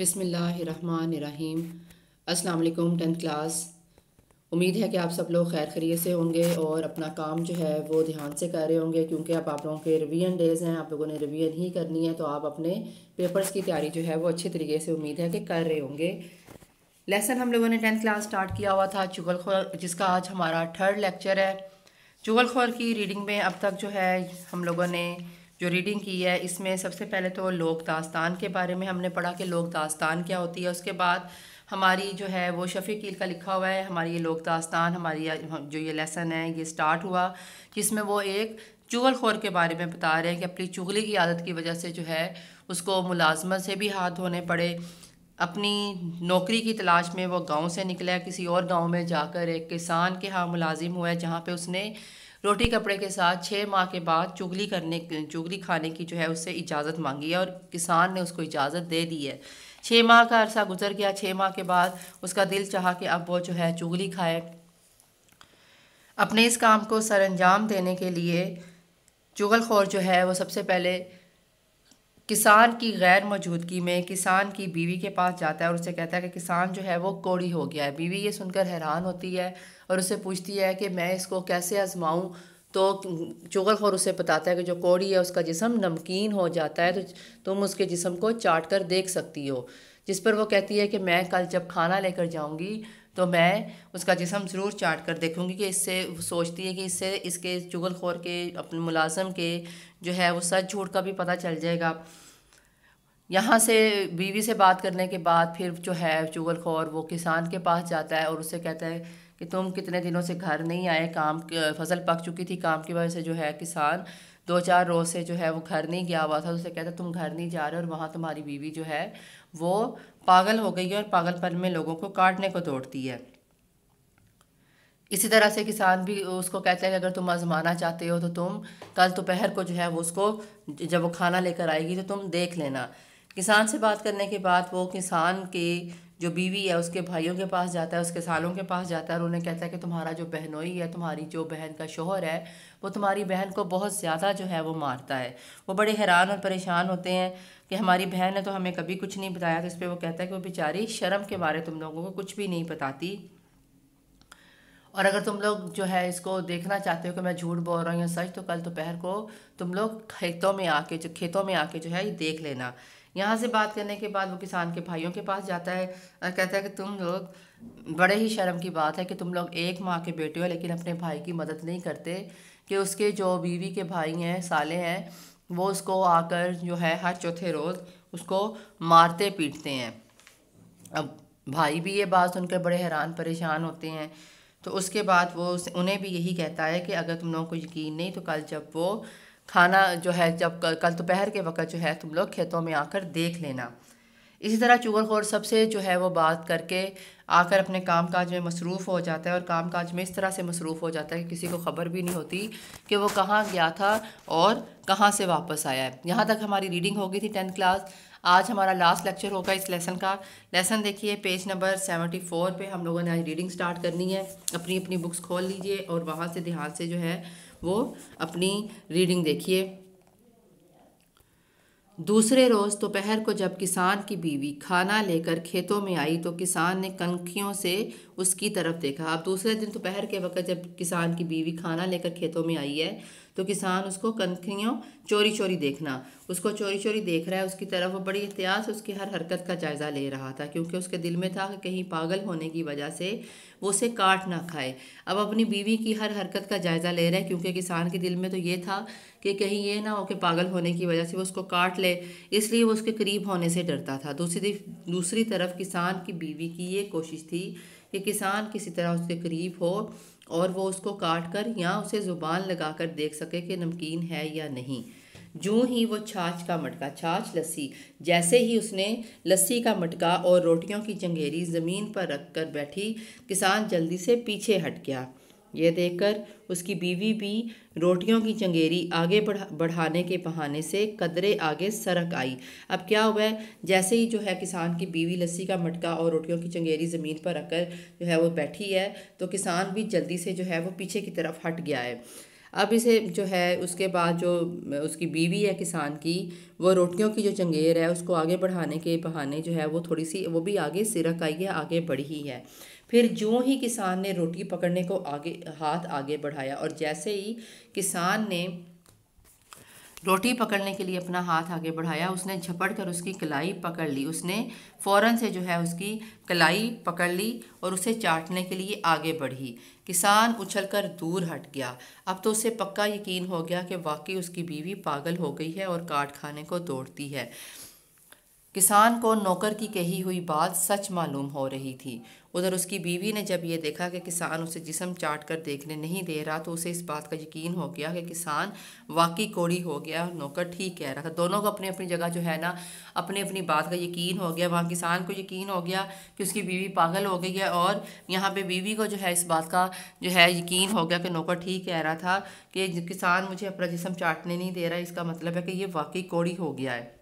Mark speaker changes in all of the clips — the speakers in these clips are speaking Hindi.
Speaker 1: बिसमीम असलकुम टेंथ क्लास उम्मीद है कि आप सब लोग खैर खरीय से होंगे और अपना काम जो है वो ध्यान से कर रहे होंगे क्योंकि अब आप लोगों के रिवीजन डेज़ हैं आप लोगों ने रिवीजन ही करनी है तो आप अपने पेपर्स की तैयारी जो है वो अच्छे तरीके से उम्मीद है कि कर रहे होंगे लेसन हम लोगों ने टेंथ क्लास स्टार्ट किया हुआ था चुगल जिसका आज हमारा थर्ड लेक्चर है चुगल की रीडिंग में अब तक जो है हम लोगों ने जो रीडिंग की है इसमें सबसे पहले तो लोक दास्तान के बारे में हमने पढ़ा कि लोक दास्तान क्या होती है उसके बाद हमारी जो है वो शफीकील का लिखा हुआ है हमारी ये लोक दास्तान हमारी जो ये लेसन है ये स्टार्ट हुआ जिसमें वो एक चुगल खोर के बारे में बता रहे हैं कि अपनी चुगली की आदत की वजह से जो है उसको मुलाजमत से भी हाथ धोने पड़े अपनी नौकरी की तलाश में वो गांव से निकला किसी और गांव में जाकर एक किसान के यहाँ मुलाजिम हुआ है जहाँ पे उसने रोटी कपड़े के साथ छः माह के बाद चुगली करने चुगली खाने की जो है उससे इजाज़त मांगी है और किसान ने उसको इजाज़त दे दी है छः माह का अरसा गुजर गया छः माह के बाद उसका दिल चाह कि अब वो जो है चुगली खाए अपने इस काम को सरंजाम देने के लिए चुगलखोर जो है वो सबसे पहले किसान की गैर मौजूदगी में किसान की बीवी के पास जाता है और उसे कहता है कि किसान जो है वो कोड़ी हो गया है बीवी ये सुनकर हैरान होती है और उसे पूछती है कि मैं इसको कैसे आजमाऊँ तो चुगलखोर उसे बताता है कि जो कोड़ी है उसका जिसम नमकीन हो जाता है तो तुम उसके जिसम को चाट कर देख सकती हो जिस पर वो कहती है कि मैं कल जब खाना लेकर जाऊँगी तो मैं उसका जिसम ज़रूर चाट कर देखूँगी कि इससे सोचती है कि इससे इसके चुगलखोर के अपने मुलाजम के जो है वो सच झूठ का भी पता चल जाएगा यहाँ से बीवी से बात करने के बाद फिर जो है चुगलखोर वो किसान के पास जाता है और उससे कहता है कि तुम कितने दिनों से घर नहीं आए काम फसल पक चुकी थी काम की वजह से जो है किसान दो चार रोज़ से जो है वो घर नहीं गया हुआ था तो उसे कहता तुम घर नहीं जा रहे और वहाँ तुम्हारी बीवी जो है वो पागल हो गई है और पागलपन में लोगों को काटने को दौड़ती है इसी तरह से किसान भी उसको कहते हैं कि अगर तुम आजमाना चाहते हो तो तुम कल दोपहर को जो है वो उसको जब वो खाना लेकर आएगी तो तुम देख लेना किसान से बात करने के बाद वो किसान के जो बीवी है उसके भाइयों के पास जाता है उसके सालों के पास जाता है और उन्हें कहता है कि तुम्हारा जो बहनोई है तुम्हारी जो बहन का शोहर है वो तुम्हारी बहन को बहुत ज़्यादा जो है वो मारता है वो बड़े हैरान और परेशान होते हैं कि हमारी बहन है तो हमें कभी कुछ नहीं बताया तो इस पर वो कहता है कि वो बेचारी शर्म के बारे तुम लोगों को कुछ भी नहीं बताती और अगर तुम लोग जो है इसको देखना चाहते हो कि मैं झूठ बोल रहा हूँ या सच तो कल दोपहर को तुम लोग खेतों में आके जो खेतों में आके जो है ये देख लेना यहाँ से बात करने के बाद वो किसान के भाइयों के पास जाता है और कहता है कि तुम लोग बड़े ही शर्म की बात है कि तुम लोग एक माँ के बेटे हो लेकिन अपने भाई की मदद नहीं करते कि उसके जो बीवी के भाई हैं साले हैं वो उसको आकर जो है हर चौथे रोज़ उसको मारते पीटते हैं अब भाई भी ये बात सुनकर बड़े हैरान परेशान होते हैं तो उसके बाद वो उन्हें भी यही कहता है कि अगर तुम लोगों को यकीन नहीं तो कल जब वो खाना जो है जब कल दोपहर के वक्त जो है तुम लोग खेतों में आकर देख लेना इसी तरह चुगलखोर सबसे जो है वो बात करके आकर अपने काम काज में मसरूफ़ हो जाता है और काम काज में इस तरह से मसरूफ़ हो जाता है कि किसी को ख़बर भी नहीं होती कि वो कहाँ गया था और कहाँ से वापस आया है यहाँ तक हमारी रीडिंग हो गई थी टेंथ क्लास आज हमारा लास्ट लेक्चर होगा इस लेसन का लेसन देखिए पेज नंबर सेवेंटी फोर पर हम लोगों ने आज रीडिंग स्टार्ट करनी है अपनी अपनी बुक्स खोल लीजिए और वहाँ से ध्यान से जो है वो अपनी रीडिंग देखिए दूसरे रोज़ दोपहर को जब किसान की बीवी खाना लेकर खेतों में आई तो किसान ने कनखियों से उसकी तरफ देखा अब दूसरे दिन दोपहर के वक्त जब किसान की बीवी खाना लेकर खेतों में आई है तो किसान उसको कनखियों चोरी चोरी देखना उसको चोरी चोरी देख रहा है उसकी तरफ वो बड़ी एहतियात से उसकी हर हरकत का जायज़ा ले रहा था क्योंकि उसके दिल में था कि कहीं पागल होने की वजह से वो उसे काट ना खाए अब अपनी बीवी की हर हरकत का जायज़ा ले रहे हैं क्योंकि किसान के दिल में तो ये था कि कहीं ये ना हो कि पागल होने की वजह से वो उसको काट ले इसलिए वो उसके करीब होने से डरता था दूसरी दूसरी तरफ किसान की बीवी की ये कोशिश थी कि किसान किसी तरह उसके करीब हो और वो उसको काट कर या उसे ज़ुबान लगा कर देख सके कि नमकीन है या नहीं जूँ ही वो छाछ का मटका छाछ लस्सी जैसे ही उसने लस्सी का मटका और रोटियों की चंगेरी ज़मीन पर रख कर बैठी किसान जल्दी से पीछे हट गया यह देखकर उसकी बीवी भी रोटियों की चंगेरी आगे बढ़ा बढ़ाने के बहाने से कदरे आगे सरक आई अब क्या हुआ है जैसे ही जो है किसान की बीवी लस्सी का मटका और रोटियों की चंगेरी ज़मीन पर रखकर जो है वो बैठी है तो किसान भी जल्दी से जो है वो पीछे की तरफ हट गया है अब इसे जो है उसके बाद जो उसकी बीवी है किसान की वो रोटियों की जो चंगेर है उसको आगे बढ़ाने के बहाने जो है वो थोड़ी सी वो भी आगे सिरक आई है आगे बढ़ी है फिर जो ही किसान ने रोटी पकड़ने को आगे हाथ आगे बढ़ाया और जैसे ही किसान ने रोटी पकड़ने के लिए अपना हाथ आगे बढ़ाया उसने झपट कर उसकी कलाई पकड़ ली उसने फ़ौरन से जो है उसकी कलाई पकड़ ली और उसे चाटने के लिए आगे बढ़ी किसान उछलकर दूर हट गया अब तो उसे पक्का यकीन हो गया कि वाकई उसकी बीवी पागल हो गई है और काट खाने को दौड़ती है किसान को नौकर की कही हुई बात सच मालूम हो रही थी उधर उसकी बीवी ने जब ये देखा कि किसान उसे जिसम चाट कर देखने नहीं दे रहा तो उसे इस बात का यकीन हो गया कि किसान वाकई कोड़ी हो गया और नौकर ठीक कह रहा था दोनों को अपनी अपनी जगह जो है ना अपनी अपनी बात का यकीन हो गया वहाँ किसान को यकीन हो गया कि उसकी बीवी पागल हो गई है और यहाँ पर बीवी को जो है इस बात का जो है यकीन हो गया कि नौकर ठीक कह रहा था कि किसान मुझे अपना जिसम चाटने नहीं दे रहा इसका मतलब है कि ये वाकई कोड़ी हो गया है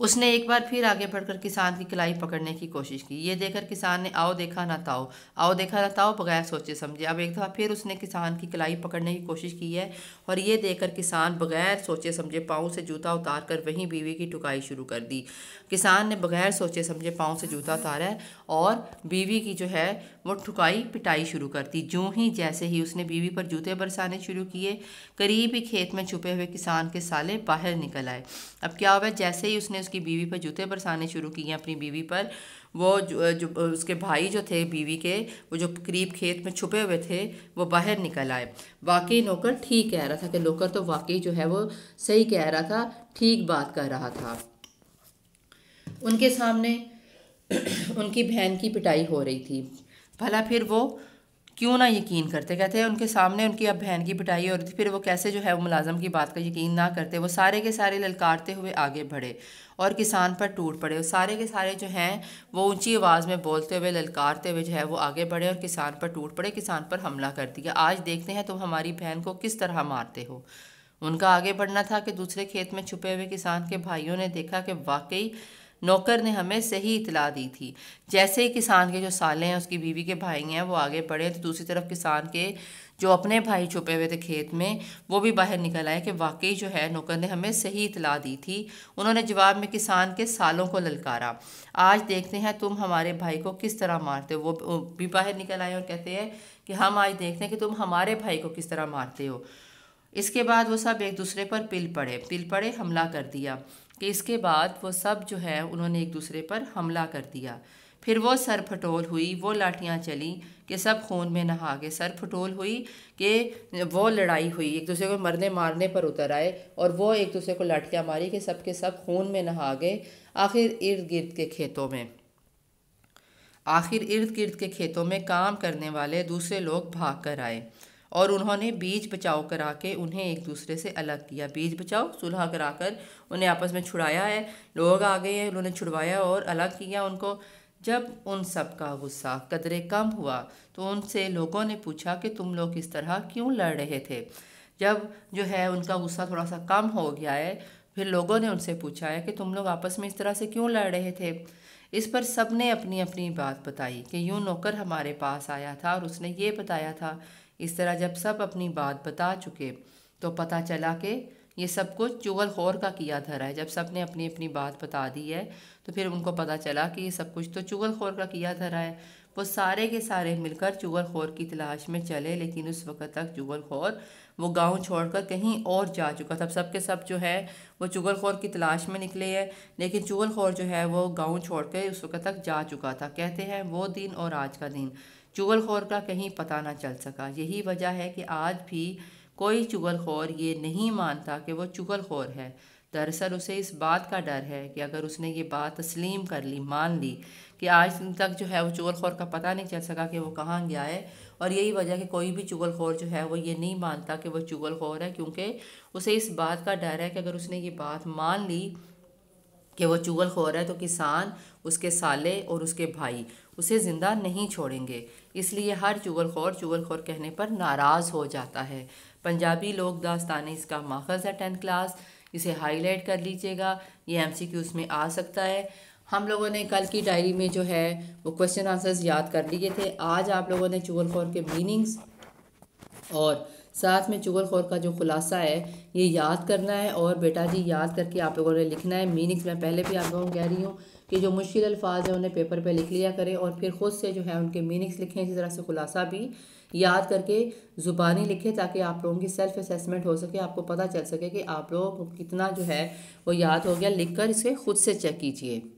Speaker 1: उसने एक बार फिर आगे बढ़कर किसान की कलाई पकड़ने की कोशिश की ये देखकर किसान ने आओ देखा ना ताओ आओ देखा ना ताओ बगैर सोचे समझे अब एक दफ़ा फिर उसने किसान की कलाई पकड़ने की कोशिश की है और ये देखकर किसान बगैर सोचे समझे पाँव से जूता उतार कर वहीं बीवी की टुकाई शुरू कर दी किसान ने बगैर सोचे समझे पाँव से जूता उतारा और बीवी की जो है वो ठुकाई पिटाई शुरू करती जो ही जैसे ही उसने बीवी पर जूते बरसाने शुरू किए करीब ही खेत में छुपे हुए किसान के साले बाहर निकल आए अब क्या हुआ जैसे ही उसने उसकी बीवी पर जूते बरसाने शुरू किए अपनी बीवी पर वो जो, जो उसके भाई जो थे बीवी के वो जो करीब खेत में छुपे हुए थे वो बाहर निकल आए वाकई नौकर ठीक कह रहा था कि नौकर तो वाकई जो है वो सही कह रहा था ठीक बात कर रहा था उनके सामने उनकी बहन की पिटाई हो रही थी भला फिर वो क्यों ना यकीन करते कहते हैं उनके सामने उनकी अब बहन की पिटाई हो रही थी फिर वो कैसे जो है वो मुलाजम की बात का यकीन ना करते वो सारे के सारे ललकारते हुए आगे बढ़े और किसान पर टूट पड़े सारे के सारे जो हैं वो ऊंची आवाज़ में बोलते हुए ललकारते हुए जो है वो आगे बढ़े और किसान पर टूट पड़े किसान पर हमला कर दिया आज देखते हैं तुम हमारी बहन को किस तरह मारते हो उनका आगे बढ़ना था कि दूसरे खेत में छुपे हुए किसान के भाइयों ने देखा कि वाकई नौकर ने हमें सही इतला दी थी जैसे ही किसान के जो साले हैं उसकी बीवी के भाई हैं वो आगे बढ़े तो दूसरी तरफ किसान के जो अपने भाई छुपे हुए थे खेत में वो भी बाहर निकल आए कि वाकई जो है नौकर ने हमें सही इतला दी थी उन्होंने जवाब में किसान के सालों को ललकारा आज देखते हैं तुम हमारे भाई को किस तरह मारते हो वो भी बाहर निकल आए और कहते हैं कि हम आज देखते हैं कि तुम हमारे भाई को किस तरह मारते हो इसके बाद वो सब एक दूसरे पर पिल पड़े पिल पड़े हमला कर दिया कि इसके बाद वो सब जो है उन्होंने एक दूसरे पर हमला कर दिया फिर वो सर फटोल हुई वो लाठियाँ चली कि सब खून में नहा के सर फटोल हुई कि वो लड़ाई हुई एक दूसरे को मरने मारने पर उतर आए और वो एक दूसरे को लाठियाँ मारी कि सब के सब खून में नहा गए आखिर इर्द गिर्द के खेतों में आखिर इर्द गिर्द के खेतों में काम करने वाले दूसरे लोग भाग कर आए और उन्होंने बीज बचाओ करा के उन्हें एक दूसरे से अलग किया बीज बचाओ सुलह करा कर उन्हें आपस में छुड़ाया है लोग आ गए हैं उन्होंने छुड़वाया और अलग किया उनको जब उन सब का गुस्सा कदरे कम हुआ तो उनसे लोगों ने पूछा कि तुम लोग इस तरह क्यों लड़ रहे थे जब जो है उनका गुस्सा थोड़ा सा कम हो गया है फिर लोगों ने उनसे पूछा है कि तुम लोग आपस में इस तरह से क्यों लड़ रहे थे इस पर सब ने अपनी अपनी बात बताई कि यूँ नौकर हमारे पास आया था और उसने ये बताया था इस तरह जब सब अपनी बात बता चुके तो पता चला कि ये सब कुछ चुगल खोर का किया धरा है जब सब ने अपनी अपनी बात बता दी है तो फिर उनको पता चला कि ये सब कुछ तो चुगल खोर का किया धरा है वो सारे के सारे मिलकर चुगल खोर की तलाश में चले लेकिन उस वक़्त तक चुगल खोर वो गांव छोड़कर कहीं और जा चुका था सब के सब जो है वो चुगल खोर की तलाश में निकले हैं लेकिन चुगल खोर जो है वो गांव छोड़कर उस वक़्त तक जा चुका था कहते हैं वो दिन और आज का दिन चुगलखोर का कहीं पता ना चल सका यही वजह है कि आज भी कोई चुगलखोर ये नहीं मानता कि वो चुगलखोर है दरअसल उसे इस बात का डर है कि अगर उसने ये बात तस्लीम कर ली मान ली कि आज तक जो है वो चुगलखोर का पता नहीं चल सका कि वो कहाँ गया है और यही वजह कि कोई भी चुगलखोर जो है वो ये नहीं मानता कि वो चुगलखोर है क्योंकि उसे इस बात का डर है कि अगर उसने ये बात मान ली कि वो चुगल खोर है तो किसान उसके साले और उसके भाई उसे ज़िंदा नहीं छोड़ेंगे इसलिए हर चुगल खोर चुगल खोर कहने पर नाराज़ हो जाता है पंजाबी लोक दास्तान इसका माखज़ है टेंथ क्लास इसे हाईलाइट कर लीजिएगा ये एम सी क्यू में आ सकता है हम लोगों ने कल की डायरी में जो है वो क्वेश्चन आंसर्स याद कर लिए थे आज आप लोगों ने चुगल खोर के मीनिंग्स और साथ में चुगलखोर का जो खुलासा है ये याद करना है और बेटा जी याद करके आप लोगों ने लिखना है मीनिंग्स मैं पहले भी आप लोगों को कह रही हूँ कि जो मुश्किल अल्फाज हैं उन्हें पेपर पे लिख लिया करें और फिर ख़ुद से जो है उनके मीनिंग्स लिखें इसी तरह से खुलासा भी याद करके ज़ुबानी लिखे ताकि आप लोगों की सेल्फ असेसमेंट हो सके आपको पता चल सके कि आप लोगों को कितना जो है वो याद हो गया लिख कर इसे खुद से चेक कीजिए